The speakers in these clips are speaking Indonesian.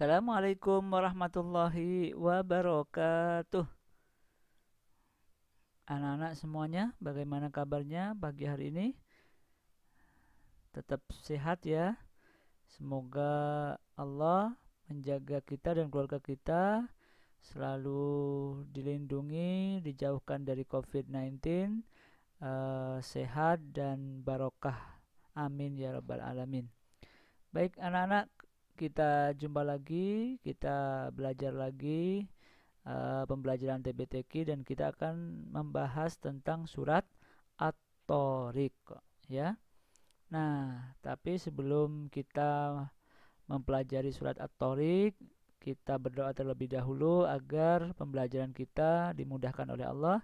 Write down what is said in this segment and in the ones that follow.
Assalamualaikum warahmatullahi wabarakatuh. Anak-anak semuanya, bagaimana kabarnya pagi hari ini? Tetap sehat ya. Semoga Allah menjaga kita dan keluarga kita selalu dilindungi, dijauhkan dari COVID-19, uh, eh, sehat dan barokah. Amin ya rabbal alamin. Baik anak-anak, kita jumpa lagi, kita belajar lagi uh, pembelajaran TBTQ dan kita akan membahas tentang surat at ya. Nah, tapi sebelum kita mempelajari surat at kita berdoa terlebih dahulu agar pembelajaran kita dimudahkan oleh Allah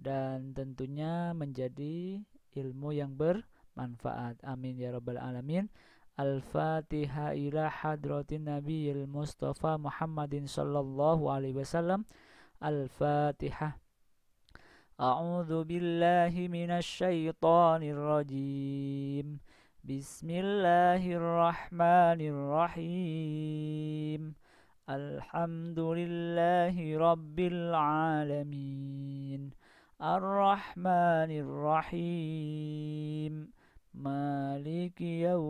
dan tentunya menjadi ilmu yang bermanfaat. Amin ya rabbal alamin. الفاتحة إلى حضرة النبي المصطفى محمد صلى الله عليه وسلم الفاتحة أعوذ بالله من الشيطان الرجيم بسم الله الرحمن الرحيم الحمد لله رب العالمين الرحمن الرحيم مالك يوم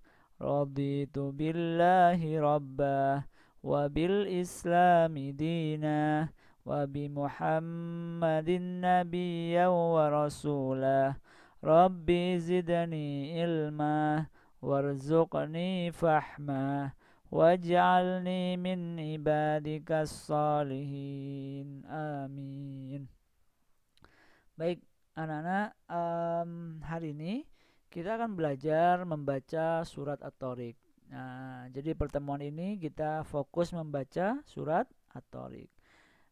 رضيت بالله ربا وبالإسلام دينا وبمحمد نبيا ورسولا ربي زدني علما وارزقني فحما واجعلني من عبادك الصالحين آمين Baik anak-anak um, hari ini Kita akan belajar membaca surat atorik Nah, jadi pertemuan ini kita fokus membaca surat atorik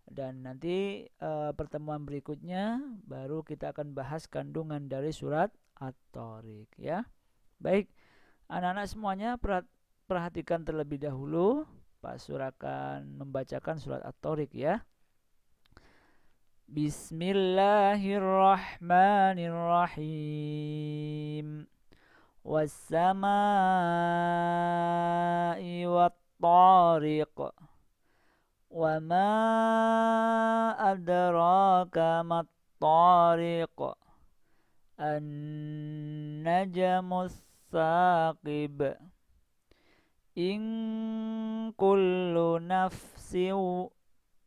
Dan nanti e, pertemuan berikutnya baru kita akan bahas kandungan dari surat atorik ya. Baik, anak-anak semuanya perhatikan terlebih dahulu Pak Surakan membacakan surat atorik ya. بسم الله الرحمن الرحيم والسماء والطارق وما أدراك ما الطارق النجم الثاقب إن كل نفس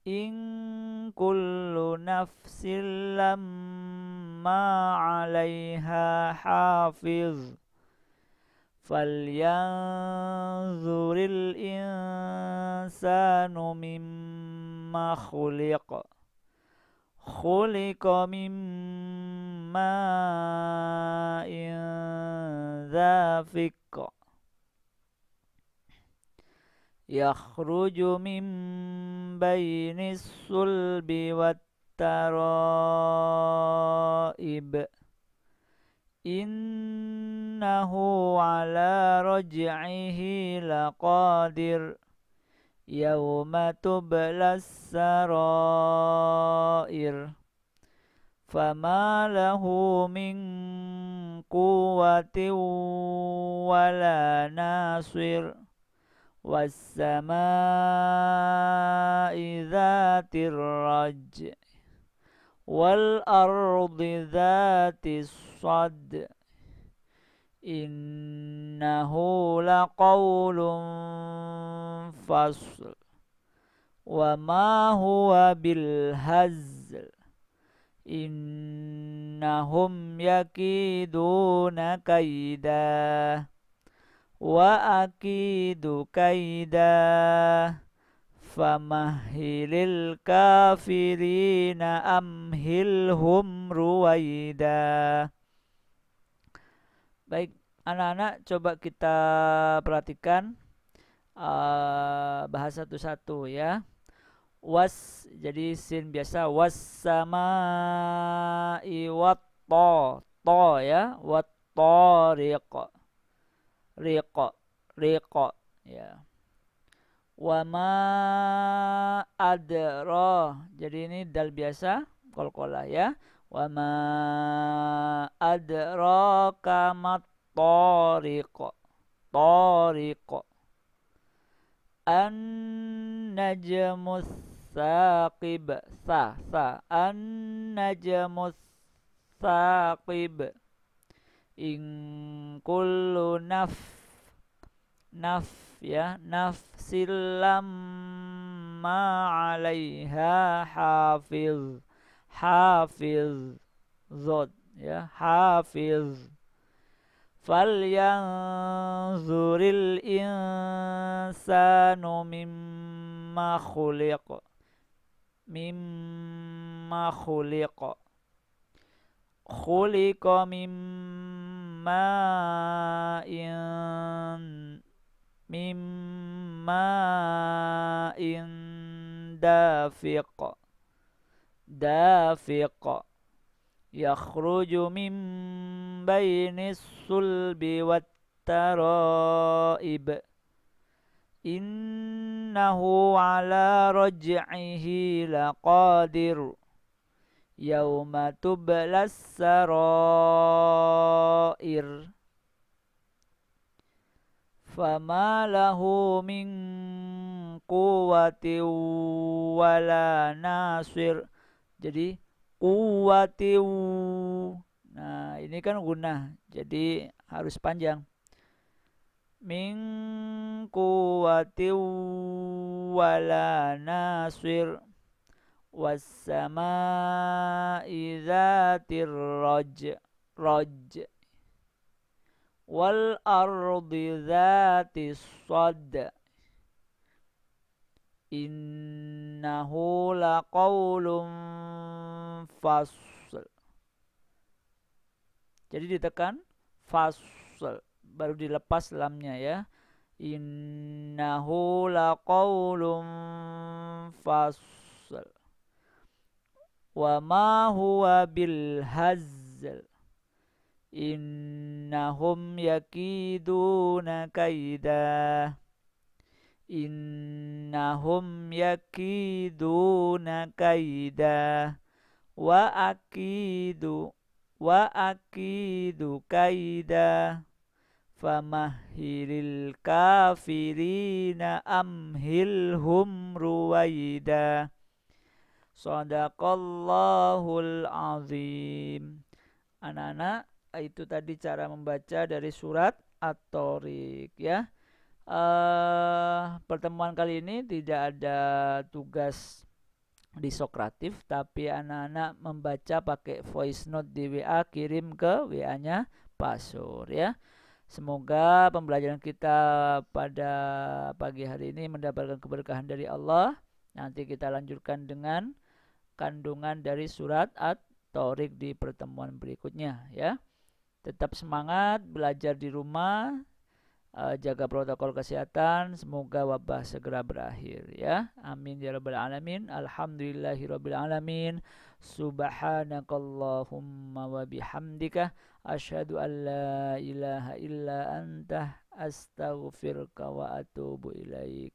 إن كل نفس لما عليها حافظ فلينظر الإنسان مما خلق خلق من ماء دافق يخرج من بين الصلب والترائب إنه على رجعه لقادر يوم تبلى السرائر فما له من قوة ولا ناصر والسماء ذات الرج والأرض ذات الصد إنه لقول فصل وما هو بالهزل إنهم يكيدون كيداً wa akidu kaida famahilil kafirina amhilhum ruwaida baik anak-anak coba kita perhatikan uh, ah, bahas satu-satu ya was jadi sin biasa was sama iwat to to ya wat tariq riqa riqa ya wama adro jadi ini dal biasa kolkola ya wama adro kamat toriko toriko an najmus saqib sa sa an najmus saqib in kullu naf naf ya nafsil ma 'alaiha hafiz hafiz zot ya hafiz fal yanzuril insanu mimma khuliq mimma khuliq khuliq mimma ماء من ماء دافق دافق يخرج من بين الصلب والترائب إنه على رجعه لقادر yauma tublas sarair fama lahu min quwwati wala nasir jadi quwwati nah ini kan guna jadi harus panjang min quwwati wala nasir wassama'i dzatir raj raj wal ardi dzatis sad innahu laqaulun fasl jadi ditekan fasl baru dilepas lamnya ya innahu laqaulun fasl وما هو بالهزل إنهم يكيدون كيدا إنهم يكيدون كيدا وأكيد وأكيد كيدا فمهل الكافرين أمهلهم رويدا Sadaqallahul azim. Anak-anak, itu tadi cara membaca dari surat At-Tariq ya. Uh, pertemuan kali ini tidak ada tugas disokratif tapi anak-anak membaca pakai voice note di WA kirim ke WA-nya Pasur ya. Semoga pembelajaran kita pada pagi hari ini mendapatkan keberkahan dari Allah. Nanti kita lanjutkan dengan kandungan dari surat At-Tariq di pertemuan berikutnya ya. Tetap semangat belajar di rumah, uh, jaga protokol kesehatan, semoga wabah segera berakhir ya. Amin ya rabbal alamin. Alhamdulillahirabbil alamin. Subhanakallahumma wa bihamdika asyhadu an la ilaha illa anta astaghfiruka wa atubu ilaik.